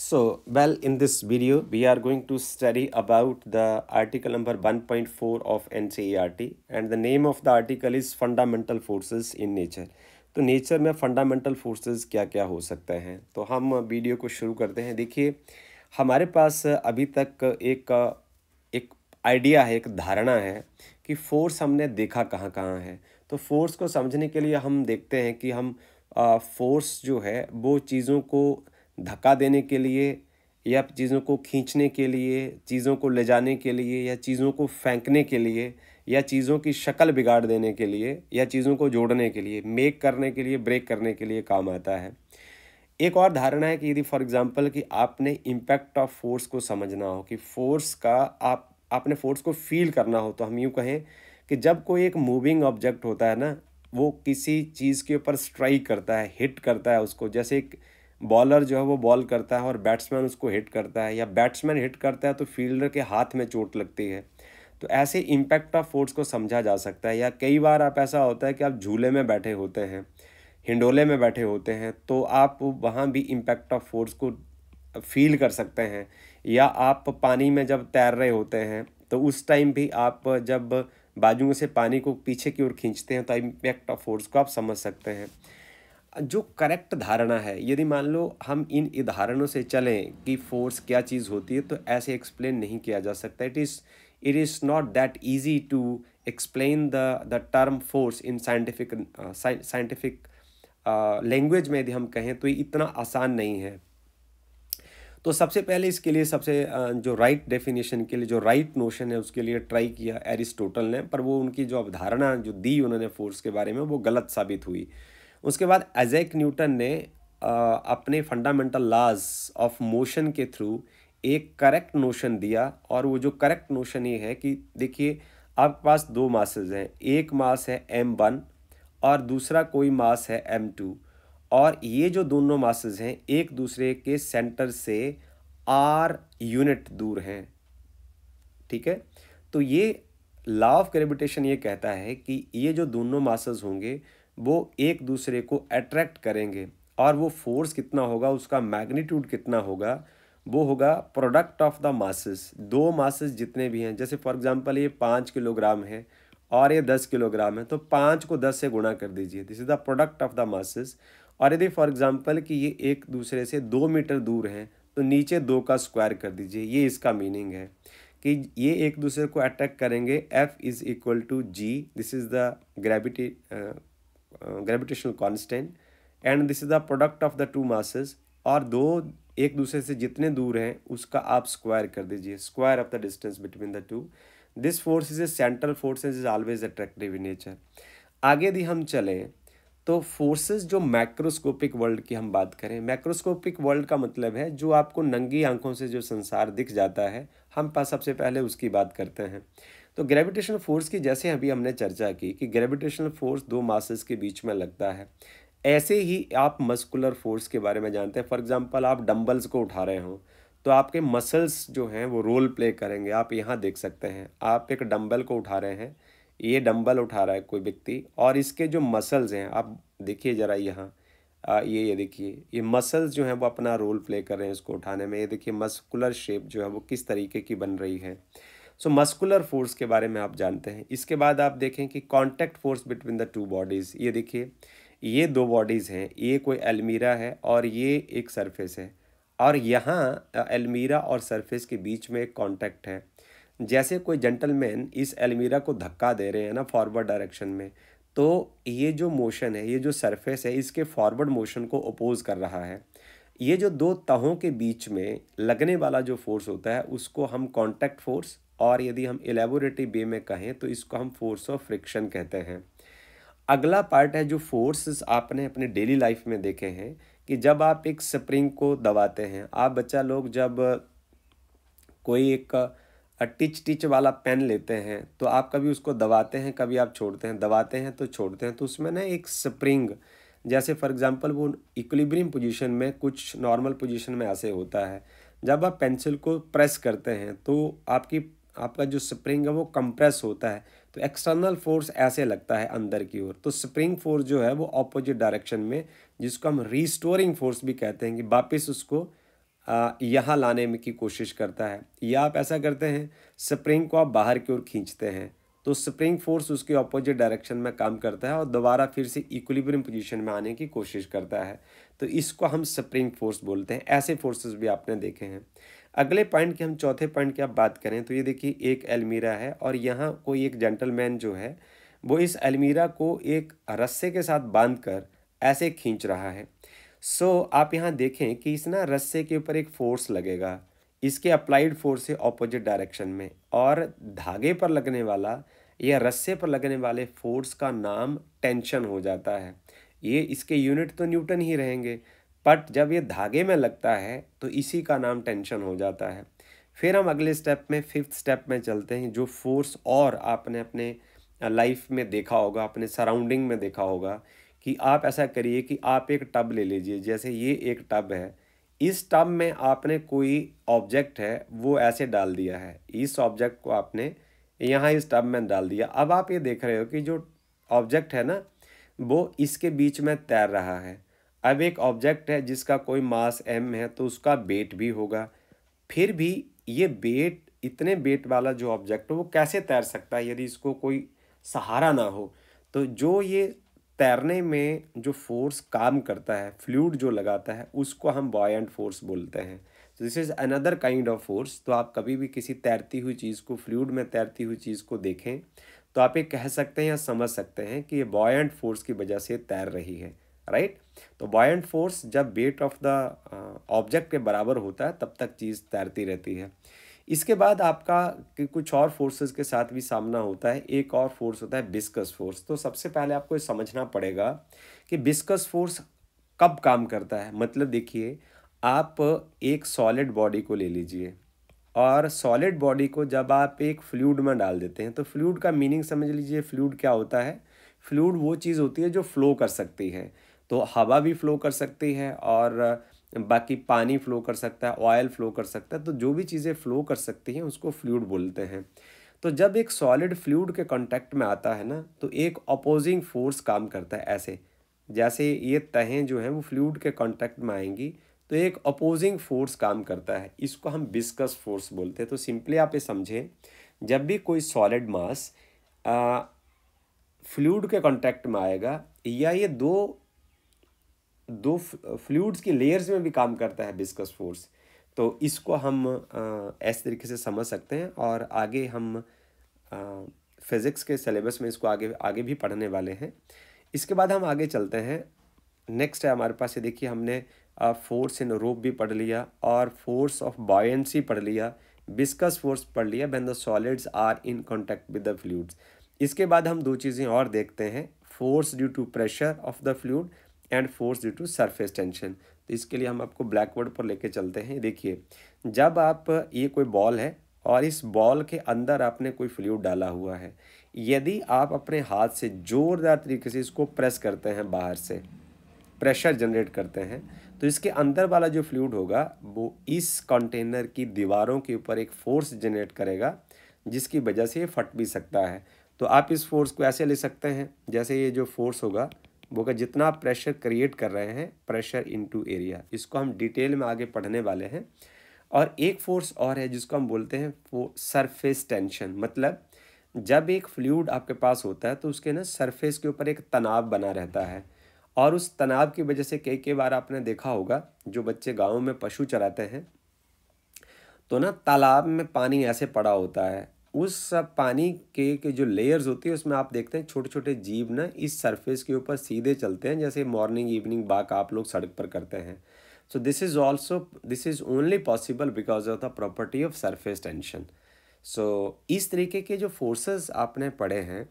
So, well, in this video, we are going to study about the article number 1.4 of NCERT and the name of the article is Fundamental Forces in Nature. तो nature में fundamental forces क्या क्या हो सकते हैं तो हम video को शुरू करते हैं देखिए हमारे पास अभी तक एक एक आइडिया है एक धारणा है कि फोर्स हमने देखा कहाँ कहाँ है तो फोर्स को समझने के लिए हम देखते हैं कि हम फोर्स जो है वो चीज़ों को धक्का देने के लिए या चीज़ों को खींचने के लिए चीज़ों को ले जाने के लिए या चीज़ों को फेंकने के लिए या चीज़ों की शक्ल बिगाड़ देने के लिए या चीज़ों को जोड़ने के लिए मेक करने के लिए ब्रेक करने के लिए काम आता है एक और धारणा है कि यदि फॉर एग्जांपल कि आपने इम्पैक्ट ऑफ फोर्स को समझना हो कि फोर्स का आप आपने फोर्स को फील करना हो तो हम यूँ कहें कि जब कोई एक मूविंग ऑब्जेक्ट होता है ना वो किसी चीज़ के ऊपर स्ट्राइक करता है हिट करता है उसको जैसे एक बॉलर जो है वो बॉल करता है और बैट्समैन उसको हिट करता है या बैट्समैन हिट करता है तो फील्डर के हाथ में चोट लगती है तो ऐसे इम्पैक्ट ऑफ फोर्स को समझा जा सकता है या कई बार आप ऐसा होता है कि आप झूले में बैठे होते हैं हिंडोले में बैठे होते हैं तो आप वहाँ भी इम्पैक्ट ऑफ फोर्स को फील कर सकते हैं या आप पानी में जब तैर रहे होते हैं तो उस टाइम भी आप जब बाजुओं से पानी को पीछे की ओर खींचते हैं तो इम्पैक्ट ऑफ फोर्स को आप समझ सकते हैं जो करेक्ट धारणा है यदि मान लो हम इन उदाहरणों से चलें कि फोर्स क्या चीज़ होती है तो ऐसे एक्सप्लेन नहीं किया जा सकता it is it is not that easy to explain the the term force in scientific scientific language में यदि हम कहें तो ये इतना आसान नहीं है तो सबसे पहले इसके लिए सबसे जो राइट right डेफिनेशन के लिए जो राइट right नोशन है उसके लिए ट्राई किया एरिस्टोटल ने पर वो उनकी जो अवधारणा जो दी उन्होंने फोर्स के बारे में वो गलत साबित हुई उसके बाद एजैक न्यूटन ने अपने फंडामेंटल लॉज ऑफ मोशन के थ्रू एक करेक्ट नोशन दिया और वो जो करेक्ट नोशन ये है कि देखिए आपके पास दो मासेज हैं एक मास है एम वन और दूसरा कोई मास है एम टू और ये जो दोनों मासेज हैं एक दूसरे के सेंटर से आर यूनिट दूर हैं ठीक है तो ये लॉ ऑफ ग्रेविटेशन ये कहता है कि ये जो दोनों मासेज होंगे वो एक दूसरे को अट्रैक्ट करेंगे और वो फोर्स कितना होगा उसका मैग्नीट्यूड कितना होगा वो होगा प्रोडक्ट ऑफ द मासेस दो मासेस जितने भी हैं जैसे फॉर एग्जांपल ये पाँच किलोग्राम है और ये दस किलोग्राम है तो पाँच को दस से गुणा कर दीजिए this is the product of the masses और यदि फॉर एग्जांपल कि ये एक दूसरे से दो मीटर दूर हैं तो नीचे दो का स्क्वायर कर दीजिए ये इसका मीनिंग है कि ये एक दूसरे को अट्रैक्ट करेंगे F is equal to G this is the gravity uh, gravitational constant and this is the product of the two masses और दो एक दूसरे से जितने दूर हैं उसका आप स्क्वायर कर दीजिए square of the distance between the two this force is a central force is always attractive in nature आगे यदि हम चलें तो फोर्सेस जो मैक्रोस्कोपिक वर्ल्ड की हम बात करें मैक्रोस्कोपिक वर्ल्ड का मतलब है जो आपको नंगी आंखों से जो संसार दिख जाता है हम पास सबसे पहले उसकी बात करते हैं तो ग्रेविटेशनल फोर्स की जैसे अभी हमने चर्चा की कि ग्रेविटेशनल फोर्स दो मासेस के बीच में लगता है ऐसे ही आप मस्कुलर फोर्स के बारे में जानते हैं फॉर एग्जांपल आप डंबल्स को उठा रहे हो तो आपके मसल्स जो हैं वो रोल प्ले करेंगे आप यहाँ देख सकते हैं आप एक डंबल को उठा रहे हैं ये डंबल उठा रहा है कोई व्यक्ति और इसके जो मसल्स हैं आप देखिए ज़रा यहाँ ये ये देखिए ये मसल्स जो हैं वो अपना रोल प्ले कर रहे हैं इसको उठाने में ये देखिए मस्कुलर शेप जो है वो किस तरीके की बन रही है सो मस्कुलर फोर्स के बारे में आप जानते हैं इसके बाद आप देखें कि contact force between the two bodies ये देखिए ये दो बॉडीज़ हैं ये कोई अलमीरा है और ये एक सरफेस है और यहाँ अलमीरा और सरफेस के बीच में एक कॉन्टैक्ट है जैसे कोई जेंटलमैन इस अलमीरा को धक्का दे रहे हैं ना फॉरवर्ड डायरेक्शन में तो ये जो मोशन है ये जो सरफेस है इसके फॉरवर्ड मोशन को अपोज कर रहा है ये जो दो तहों के बीच में लगने वाला जो फोर्स होता है उसको हम कॉन्टैक्ट फोर्स और यदि हम एलेबोरेटरी वे में कहें तो इसको हम फोर्स ऑफ फ्रिक्शन कहते हैं अगला पार्ट है जो फोर्सेस आपने अपने डेली लाइफ में देखे हैं कि जब आप एक स्प्रिंग को दबाते हैं आप बच्चा लोग जब कोई एक टिच टिच वाला पेन लेते हैं तो आप कभी उसको दबाते हैं कभी आप छोड़ते हैं दबाते हैं तो छोड़ते हैं तो उसमें ना एक स्प्रिंग जैसे फॉर एग्जांपल वो इक्विलिब्रियम पोजीशन में कुछ नॉर्मल पोजीशन में ऐसे होता है जब आप पेंसिल को प्रेस करते हैं तो आपकी आपका जो स्प्रिंग है वो कंप्रेस होता है तो एक्सटर्नल फोर्स ऐसे लगता है अंदर की ओर तो स्प्रिंग फोर्स जो है वो अपोजिट डायरेक्शन में जिसको हम रिस्टोरिंग फोर्स भी कहते हैं कि वापस उसको यहाँ लाने में की कोशिश करता है या आप ऐसा करते हैं स्प्रिंग को आप बाहर की ओर खींचते हैं तो स्प्रिंग फोर्स उसके ऑपोजिट डायरेक्शन में काम करता है और दोबारा फिर से इक्विलिब्रियम पोजीशन में आने की कोशिश करता है तो इसको हम स्प्रिंग फोर्स बोलते हैं ऐसे फोर्सेस भी आपने देखे हैं अगले पॉइंट की हम चौथे पॉइंट की आप बात करें तो ये देखिए एक अलमीरा है और यहाँ कोई एक जेंटलमैन जो है वो इस अलमीरा को एक रस्से के साथ बांध कर ऐसे खींच रहा है सो so, आप यहाँ देखें कि इस ना रस्से के ऊपर एक फोर्स लगेगा इसके अप्लाइड फोर्स है ऑपोजिट डायरेक्शन में और धागे पर लगने वाला या रस्से पर लगने वाले फोर्स का नाम टेंशन हो जाता है ये इसके यूनिट तो न्यूटन ही रहेंगे बट जब ये धागे में लगता है तो इसी का नाम टेंशन हो जाता है फिर हम अगले स्टेप में फिफ्थ स्टेप में चलते हैं जो फोर्स और आपने अपने लाइफ में देखा होगा अपने सराउंडिंग में देखा होगा कि आप ऐसा करिए कि आप एक टब ले लीजिए जैसे ये एक टब है इस टब में आपने कोई ऑब्जेक्ट है वो ऐसे डाल दिया है इस ऑब्जेक्ट को आपने यहाँ इस टब में डाल दिया अब आप ये देख रहे हो कि जो ऑब्जेक्ट है ना वो इसके बीच में तैर रहा है अब एक ऑब्जेक्ट है जिसका कोई मास एम है तो उसका वेट भी होगा फिर भी ये वेट इतने वेट वाला जो ऑब्जेक्ट है वो कैसे तैर सकता है यदि इसको कोई सहारा ना हो तो जो ये तैरने में जो फोर्स काम करता है फ्लूड जो लगाता है उसको हम बॉयंट फोर्स बोलते हैं तो this is another kind of force तो आप कभी भी किसी तैरती हुई चीज़ को फ्लूड में तैरती हुई चीज़ को देखें तो आप ये कह सकते हैं या समझ सकते हैं कि ये बॉयंट फोर्स की वजह से तैर रही है राइट तो बॉयंट फोर्स जब वेट ऑफ द ऑब्जेक्ट के बराबर होता है तब तक चीज़ तैरती रहती है इसके बाद आपका कुछ और फोर्सेस के साथ भी सामना होता है एक और फोर्स होता है बिस्कस फोर्स तो सबसे पहले आपको ये समझना पड़ेगा कि बिस्कस फोर्स कब काम करता है मतलब देखिए आप एक सॉलिड बॉडी को ले लीजिए और सॉलिड बॉडी को जब आप एक फ्लूड में डाल देते हैं तो फ्लूड का मीनिंग समझ लीजिए फ्लूड क्या होता है फ्लूड वो चीज़ होती है जो फ्लो कर सकती है तो हवा भी फ्लो कर सकती है और बाकी पानी फ्लो कर सकता है ऑयल फ्लो कर सकता है तो जो भी चीज़ें फ्लो कर सकती हैं उसको फ्लूड बोलते हैं तो जब एक सॉलिड फ्लूड के कॉन्टैक्ट में आता है ना तो एक अपोजिंग फोर्स काम करता है ऐसे जैसे ये तहें जो हैं वो फ्लूड के कॉन्टैक्ट में आएंगी तो एक अपोजिंग फोर्स काम करता है इसको हम बिस्कस फोर्स बोलते हैं तो सिंपली आप ये समझें जब भी कोई सॉलिड मास फ्लूड के कॉन्टैक्ट में आएगा या ये दो दो फ्लूड्स की लेयर्स में भी काम करता है बिस्कस फोर्स तो इसको हम ऐसे तरीके से समझ सकते हैं और आगे हम फिज़िक्स के सिलेबस में इसको आगे आगे भी पढ़ने वाले हैं इसके बाद हम आगे चलते हैं नेक्स्ट है हमारे पास ये देखिए हमने फोर्स इन रोप भी पढ़ लिया और फोर्स ऑफ बायसी पढ़ लिया बिस्कस फोर्स पढ़ लिया when the solids are in contact with the fluids इसके बाद हम दो चीज़ें और देखते हैं force due to pressure of the fluid and force due to surface tension तो इसके लिए हम आपको ब्लैक बोर्ड पर लेके चलते हैं देखिए जब आप ये कोई बॉल है और इस बॉल के अंदर आपने कोई फ्लूड डाला हुआ है यदि आप अपने हाथ से ज़ोरदार तरीके से इसको प्रेस करते हैं बाहर से प्रेशर जनरेट करते हैं तो इसके अंदर वाला जो फ्लूड होगा वो इस कंटेनर की दीवारों के ऊपर एक फोर्स जनरेट करेगा जिसकी वजह से ये फट भी सकता है तो आप इस फोर्स को ऐसे ले सकते हैं जैसे ये जो फोर्स होगा वो का जितना प्रेशर क्रिएट कर रहे हैं प्रेशर इनटू एरिया इसको हम डिटेल में आगे पढ़ने वाले हैं और एक फोर्स और है जिसको हम बोलते हैं वो सरफेस टेंशन मतलब जब एक फ्लूड आपके पास होता है तो उसके ना सरफेस के ऊपर एक तनाव बना रहता है और उस तनाव की वजह से कई कई बार आपने देखा होगा जो बच्चे गाँव में पशु चराते हैं तो ना तालाब में पानी ऐसे पड़ा होता है उस सब पानी के के जो लेयर्स होती है उसमें आप देखते हैं छोटे छोटे जीव ना इस सरफेस के ऊपर सीधे चलते हैं जैसे मॉर्निंग इवनिंग बाक आप लोग सड़क पर करते हैं so this is also this is only possible because of the property of surface tension so इस तरीके के जो फोर्सेस आपने पढ़े हैं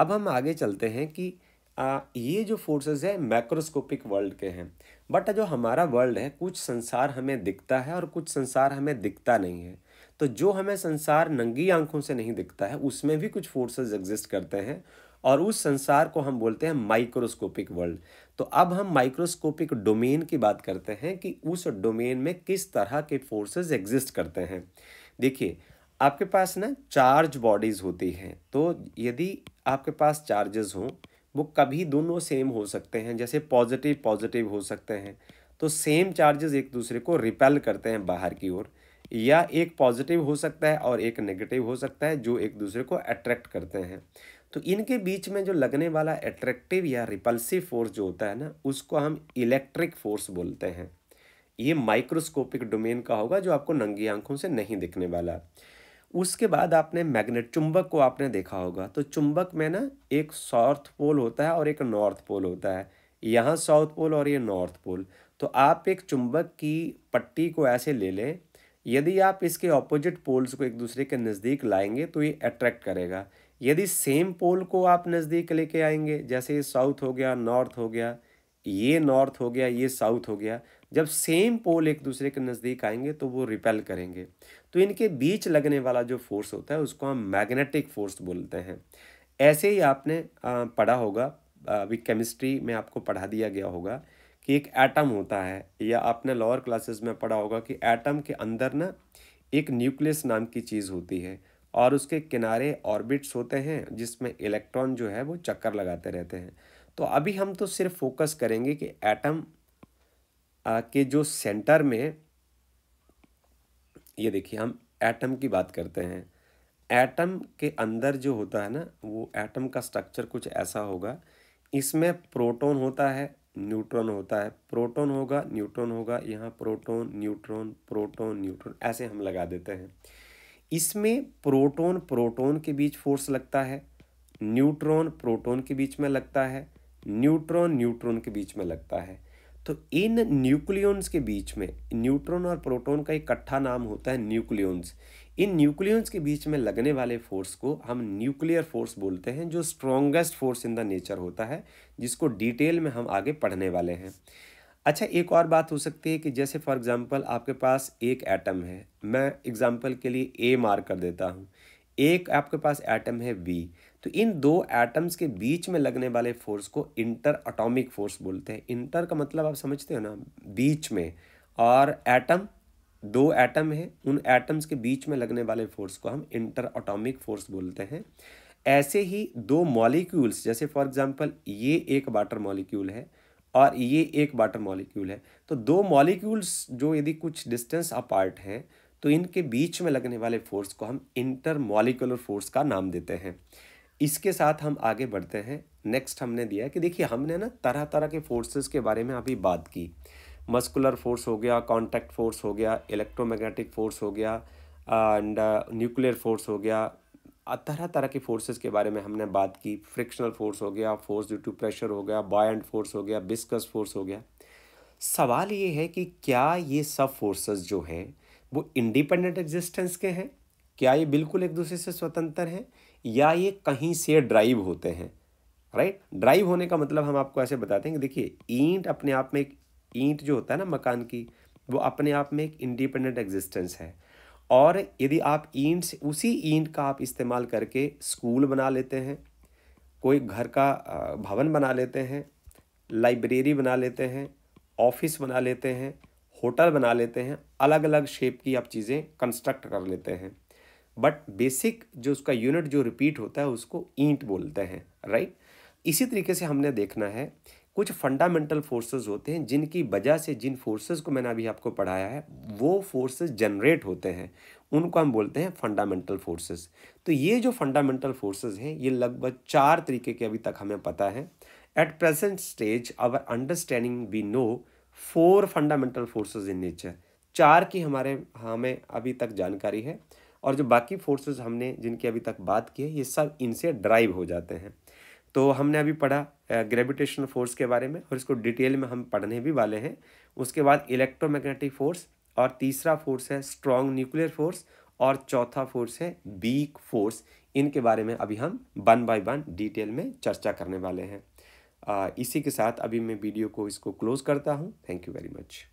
अब हम आगे चलते हैं कि आ, ये जो फोर्सेस है मैक्रोस्कोपिक वर्ल्ड के हैं बट जो हमारा वर्ल्ड है कुछ संसार हमें दिखता है और कुछ संसार हमें दिखता नहीं है तो जो हमें संसार नंगी आंखों से नहीं दिखता है उसमें भी कुछ फोर्सेस एग्जिस्ट करते हैं और उस संसार को हम बोलते हैं माइक्रोस्कोपिक वर्ल्ड तो अब हम माइक्रोस्कोपिक डोमेन की बात करते हैं कि उस डोमेन में किस तरह के फोर्सेस एग्जिस्ट करते हैं देखिए आपके पास ना चार्ज बॉडीज़ होती हैं तो यदि आपके पास चार्जेस हों वो कभी दोनों सेम हो सकते हैं जैसे पॉजिटिव पॉजिटिव हो सकते हैं तो सेम चार्जेस एक दूसरे को रिपेल करते हैं बाहर की ओर या एक पॉजिटिव हो सकता है और एक नेगेटिव हो सकता है जो एक दूसरे को अट्रैक्ट करते हैं तो इनके बीच में जो लगने वाला अट्रैक्टिव या रिपल्सिव फोर्स जो होता है ना उसको हम इलेक्ट्रिक फोर्स बोलते हैं ये माइक्रोस्कोपिक डोमेन का होगा जो आपको नंगी आंखों से नहीं दिखने वाला उसके बाद आपने मैग्नेट चुंबक को आपने देखा होगा तो चुंबक में ना एक साउथ पोल होता है और एक नॉर्थ पोल होता है यहाँ साउथ पोल और ये नॉर्थ पोल तो आप एक चुंबक की पट्टी को ऐसे ले लें यदि आप इसके ऑपोजिट पोल्स को एक दूसरे के नज़दीक लाएंगे तो ये अट्रैक्ट करेगा यदि सेम पोल को आप नज़दीक लेके आएंगे जैसे ये साउथ हो गया नॉर्थ हो गया ये नॉर्थ हो गया ये साउथ हो गया जब सेम पोल एक दूसरे के नज़दीक आएंगे तो वो रिपेल करेंगे तो इनके बीच लगने वाला जो फोर्स होता है उसको हम मैग्नेटिक फोर्स बोलते हैं ऐसे ही आपने पढ़ा होगा अभी केमिस्ट्री में आपको पढ़ा दिया गया होगा कि एक एटम होता है या आपने लोअर क्लासेस में पढ़ा होगा कि एटम के अंदर ना एक न्यूक्लियस नाम की चीज़ होती है और उसके किनारे ऑर्बिट्स होते हैं जिसमें इलेक्ट्रॉन जो है वो चक्कर लगाते रहते हैं तो अभी हम तो सिर्फ फोकस करेंगे कि एटम के जो सेंटर में ये देखिए हम एटम की बात करते हैं एटम के अंदर जो होता है ना वो एटम का स्ट्रक्चर कुछ ऐसा होगा इसमें प्रोटॉन होता है न्यूट्रॉन होता है प्रोटॉन होगा न्यूट्रॉन होगा यहाँ प्रोटॉन न्यूट्रॉन प्रोटॉन न्यूट्रॉन ऐसे हम लगा देते हैं इसमें प्रोटॉन प्रोटॉन के बीच फोर्स लगता है न्यूट्रॉन प्रोटॉन के बीच में लगता है न्यूट्रॉन न्यूट्रॉन के बीच में लगता है तो इन न्यूक्लियॉन्स के बीच में न्यूट्रॉन और प्रोटॉन का इकट्ठा नाम होता है न्यूक्लियॉन्स इन न्यूक्लियंस के बीच में लगने वाले फोर्स को हम न्यूक्लियर फोर्स बोलते हैं जो strongest force in the nature होता है जिसको डिटेल में हम आगे पढ़ने वाले हैं अच्छा एक और बात हो सकती है कि जैसे फॉर एग्ज़ाम्पल आपके पास एक एटम है मैं एग्ज़ाम्पल के लिए ए मार्क कर देता हूँ एक आपके पास एटम है बी तो इन दो एटम्स के बीच में लगने वाले फोर्स को इंटर अटोमिक फोर्स बोलते हैं इंटर का मतलब आप समझते हो ना बीच में और एटम दो एटम हैं उन एटम्स के बीच में लगने वाले फोर्स को हम इंटर अटोमिक फोर्स बोलते हैं ऐसे ही दो मॉलिक्यूल्स जैसे फॉर एग्जांपल ये एक वाटर मॉलिक्यूल है और ये एक वाटर मॉलिक्यूल है तो दो मॉलिक्यूल्स जो यदि कुछ डिस्टेंस अपार्ट हैं तो इनके बीच में लगने वाले फोर्स को हम इंटर मॉलिकुलर फोर्स का नाम देते हैं इसके साथ हम आगे बढ़ते हैं नेक्स्ट हमने दिया है कि देखिए हमने ना तरह तरह के फोर्सेस के बारे में अभी बात की मस्कुलर फोर्स हो गया कॉन्टैक्ट फोर्स हो गया इलेक्ट्रोमैग्नेटिक फोर्स हो गया एंड न्यूक्लियर फोर्स हो गया तरह तरह के फोर्सेस के बारे में हमने बात की फ्रिक्शनल फोर्स हो गया फोर्स ड्यू टू प्रेशर हो गया एंड फोर्स हो गया बिस्कस फोर्स हो गया सवाल ये है कि क्या ये सब फोर्सेस जो हैं वो इंडिपेंडेंट एग्जिस्टेंस के हैं क्या ये बिल्कुल एक दूसरे से स्वतंत्र हैं या ये कहीं से ड्राइव होते हैं राइट ड्राइव होने का मतलब हम आपको ऐसे बताते हैं कि देखिए ईंट अपने आप में एक ईंट जो होता है ना मकान की वो अपने आप में एक इंडिपेंडेंट एग्जिस्टेंस है और यदि आप ईंट से उसी ईंट का आप इस्तेमाल करके स्कूल बना लेते हैं कोई घर का भवन बना लेते हैं लाइब्रेरी बना लेते हैं ऑफिस बना लेते हैं होटल बना लेते हैं अलग अलग शेप की आप चीज़ें कंस्ट्रक्ट कर लेते हैं बट बेसिक जो उसका यूनिट जो रिपीट होता है उसको ईंट बोलते हैं राइट इसी तरीके से हमने देखना है कुछ फंडामेंटल फोर्सेस होते हैं जिनकी वजह से जिन फोर्सेस को मैंने अभी आपको पढ़ाया है वो फोर्सेस जनरेट होते हैं उनको हम बोलते हैं फंडामेंटल फोर्सेस तो ये जो फंडामेंटल फोर्सेस हैं ये लगभग चार तरीके के अभी तक हमें पता है at present stage our understanding we know four fundamental forces in nature चार की हमारे हमें हाँ, अभी तक जानकारी है और जो बाकी फोर्सेस हमने जिनकी अभी तक बात की है ये सब इनसे ड्राइव हो जाते हैं तो हमने अभी पढ़ा ग्रेविटेशनल फोर्स के बारे में और इसको डिटेल में हम पढ़ने भी वाले हैं उसके बाद इलेक्ट्रोमैग्नेटिक फोर्स और तीसरा फोर्स है स्ट्रॉन्ग न्यूक्लियर फोर्स और चौथा फोर्स है वीक फोर्स इनके बारे में अभी हम वन बाय वन डिटेल में चर्चा करने वाले हैं इसी के साथ अभी मैं वीडियो को इसको क्लोज़ करता हूँ थैंक यू वेरी मच